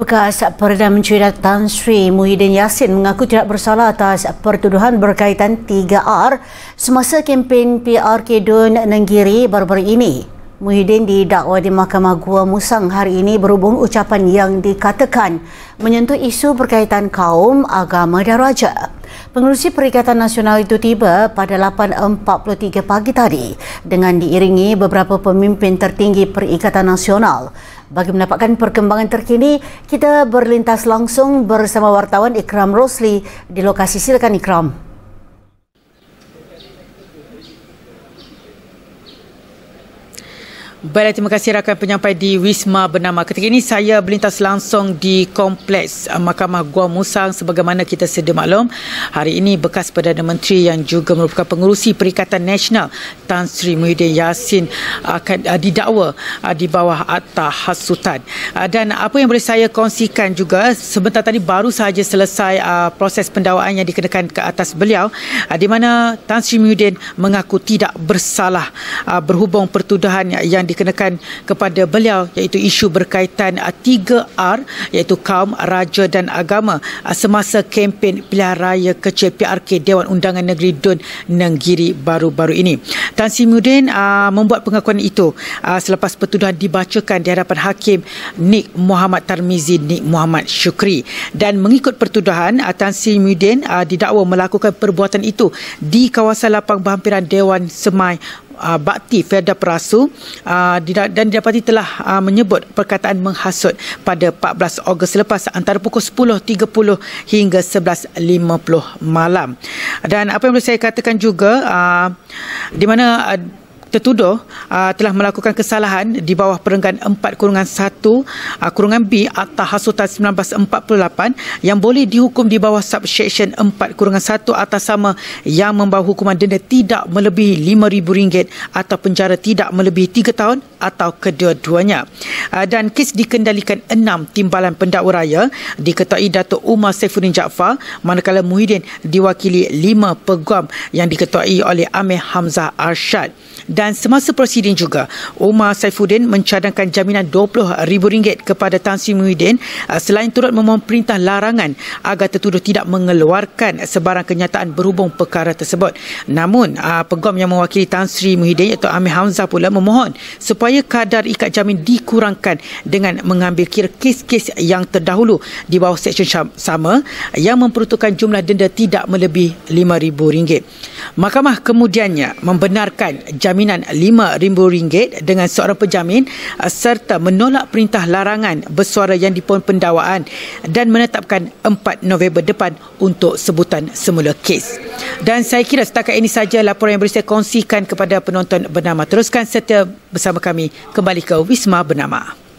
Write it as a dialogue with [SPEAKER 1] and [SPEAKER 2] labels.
[SPEAKER 1] Bekas Perdana Menteri Tan Sri Muhyiddin Yassin mengaku tidak bersalah atas pertuduhan berkaitan 3R semasa kempen PRK Dun Nenggiri baru-baru ini. Muhyiddin didakwa di Mahkamah Gua Musang hari ini berhubung ucapan yang dikatakan menyentuh isu berkaitan kaum, agama dan raja. Pengurusi Perikatan Nasional itu tiba pada 8.43 pagi tadi dengan diiringi beberapa pemimpin tertinggi Perikatan Nasional. Bagi mendapatkan perkembangan terkini, kita berlintas langsung bersama wartawan Ikram Rosli di lokasi. Silakan Ikram.
[SPEAKER 2] Baiklah, terima kasih rakan penyampai di Wisma Bernama. Ketika ini saya berlintas langsung di Kompleks eh, Mahkamah Gua Musang sebagaimana kita sedia maklum. Hari ini bekas Perdana Menteri yang juga merupakan pengurusi Perikatan Nasional Tan Sri Muhyiddin Yassin akan eh, didakwa eh, di bawah Akta Hasutan. dan apa yang boleh saya kongsikan juga, sebentar tadi baru sahaja selesai proses pendawaan yang dikenakan ke atas beliau di mana Tan Sri Muhyiddin mengaku tidak bersalah berhubung pertuduhan yang dikenakan kepada beliau iaitu isu berkaitan 3R ah, iaitu kaum, raja dan agama ah, semasa kempen pilihan raya kecil PRK Dewan Undangan Negeri Dun Negeri baru-baru ini. Tan Sri Mudin ah, membuat pengakuan itu selepas pertuduhan dibacakan di hadapan Hakim Nik Muhammad Tarmizi Nik Muhammad Syukri dan mengikut pertuduhan Tan Sri Mudin didakwa melakukan perbuatan itu di kawasan lapang berhampiran Dewan Semai uh, Bakti Ferda Perasu uh, dan didapati telah uh, menyebut perkataan menghasut pada 14 Ogos lepas antara pukul 10.30 hingga 11.50 malam. Dan apa yang boleh saya katakan juga uh, di mana uh, tertuduh uh, telah melakukan kesalahan di bawah perenggan 4 kurungan 1 uh, ah, kurungan B atau Hasutan 1948 yang boleh dihukum di bawah subsection 4 kurungan 1 atas sama yang membawa hukuman denda tidak melebihi RM5,000 atau penjara tidak melebihi 3 tahun atau kedua-duanya. Uh, dan kes dikendalikan 6 timbalan pendakwa raya diketuai Datuk Umar Saifuddin Jaafar manakala Muhyiddin diwakili 5 peguam yang diketuai oleh Amir Hamzah Arshad dan semasa presiden juga Omar Saifuddin mencadangkan jaminan rm ringgit kepada Tan Sri Muhyiddin eh, selain turut memohon perintah larangan agar tertuduh tidak mengeluarkan sebarang kenyataan berhubung perkara tersebut. Namun, eh, peguam yang mewakili Tan Sri Muhyiddin iaitu Amir Hamzah pula memohon supaya kadar ikat jamin dikurangkan dengan mengambil kira kes-kes yang terdahulu di bawah seksyen sama yang memperuntukkan jumlah denda tidak melebih rm ringgit. Mahkamah kemudiannya membenarkan jaminan jaminan RM5,000 dengan seorang pejamin uh, serta menolak perintah larangan bersuara yang dipun pendawaan dan menetapkan 4 November depan untuk sebutan semula kes. Dan saya kira setakat ini saja laporan yang boleh saya kongsikan kepada penonton bernama. Teruskan setia bersama kami kembali ke Wisma Bernama.